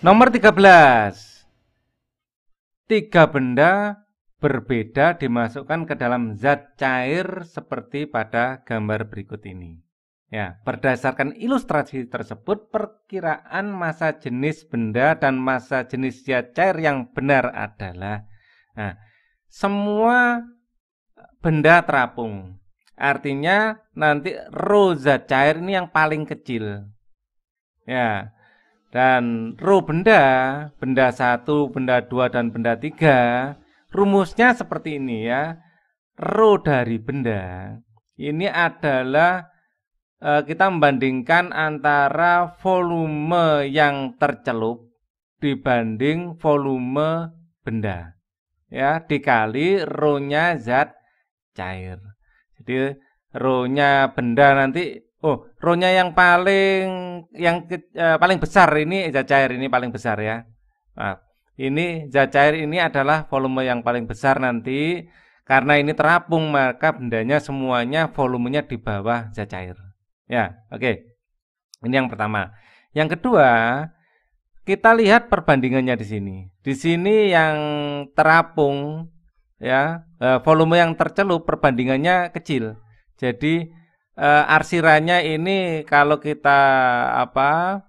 Nomor 13. Tiga benda berbeda dimasukkan ke dalam zat cair seperti pada gambar berikut ini. Ya, berdasarkan ilustrasi tersebut, perkiraan masa jenis benda dan masa jenis zat cair yang benar adalah nah, semua benda terapung. Artinya nanti rho zat cair ini yang paling kecil. Ya, dan roh benda, benda satu, benda dua, dan benda tiga, rumusnya seperti ini ya. Roh dari benda ini adalah e, kita membandingkan antara volume yang tercelup dibanding volume benda. Ya, dikali rohnya zat cair. Jadi rohnya benda nanti Oh, rohnya yang paling yang ke, eh, paling besar ini zat cair ini paling besar ya. Nah, Ini cair ini adalah volume yang paling besar nanti karena ini terapung maka bendanya semuanya volumenya di bawah zat cair. Ya, oke. Okay. Ini yang pertama. Yang kedua, kita lihat perbandingannya di sini. Di sini yang terapung ya, eh, volume yang tercelup perbandingannya kecil. Jadi uh, arsirannya ini kalau kita apa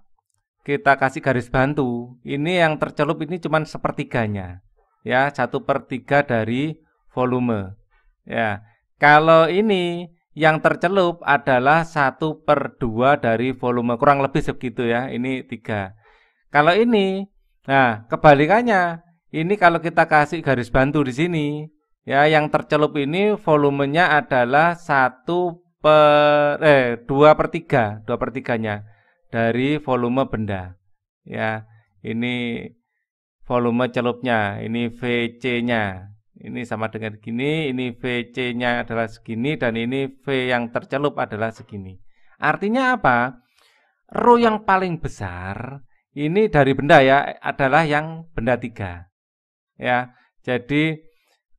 kita kasih garis bantu ini yang tercelup ini cuma sepertiganya ya satu per tiga dari volume ya kalau ini yang tercelup adalah satu per dua dari volume kurang lebih segitu ya ini tiga kalau ini nah kebalikannya ini kalau kita kasih garis bantu di sini ya yang tercelup ini volumenya adalah satu per eh dua per tiga dua per tiganya dari volume benda ya ini volume celupnya ini VC nya ini sama dengan gini ini VC nya adalah segini dan ini V yang tercelup adalah segini artinya apa rho yang paling besar ini dari benda ya adalah yang benda tiga ya jadi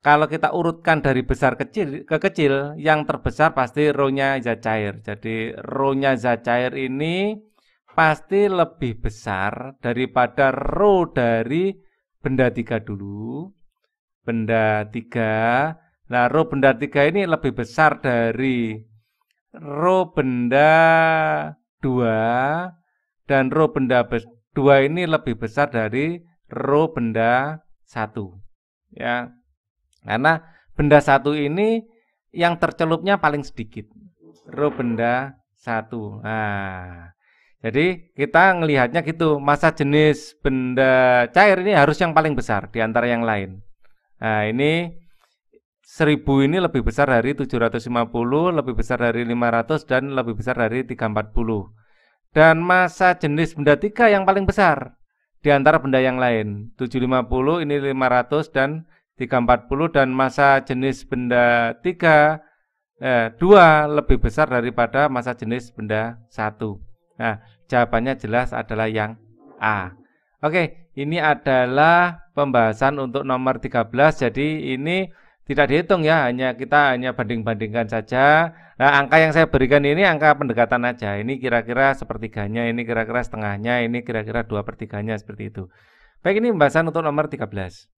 kalau kita urutkan dari besar kecil ke kecil, yang terbesar pasti ronya zat cair. Jadi ronya zat cair ini pasti lebih besar daripada ro dari benda tiga dulu. Benda tiga, nah ro benda tiga ini lebih besar dari ro benda dua dan ro benda dua ini lebih besar dari ro benda satu. Ya, karena benda satu ini yang tercelupnya paling sedikit. Ro benda satu. Nah, jadi kita ngelihatnya gitu, masa jenis benda cair ini harus yang paling besar di antara yang lain. Nah, ini seribu ini lebih besar dari 750, lebih besar dari 500 dan lebih besar dari 340. Dan masa jenis benda tiga yang paling besar di antara benda yang lain. 750 ini 500 dan 340 dan masa jenis benda 3 eh, 2 lebih besar daripada masa jenis benda 1. Nah, jawabannya jelas adalah yang A. Oke, ini adalah pembahasan untuk nomor 13. Jadi ini tidak dihitung ya, hanya kita hanya banding-bandingkan saja. Nah, angka yang saya berikan ini angka pendekatan aja. Ini kira-kira sepertiganya, ini kira-kira setengahnya, ini kira-kira dua pertiganya seperti itu. Baik, ini pembahasan untuk nomor 13.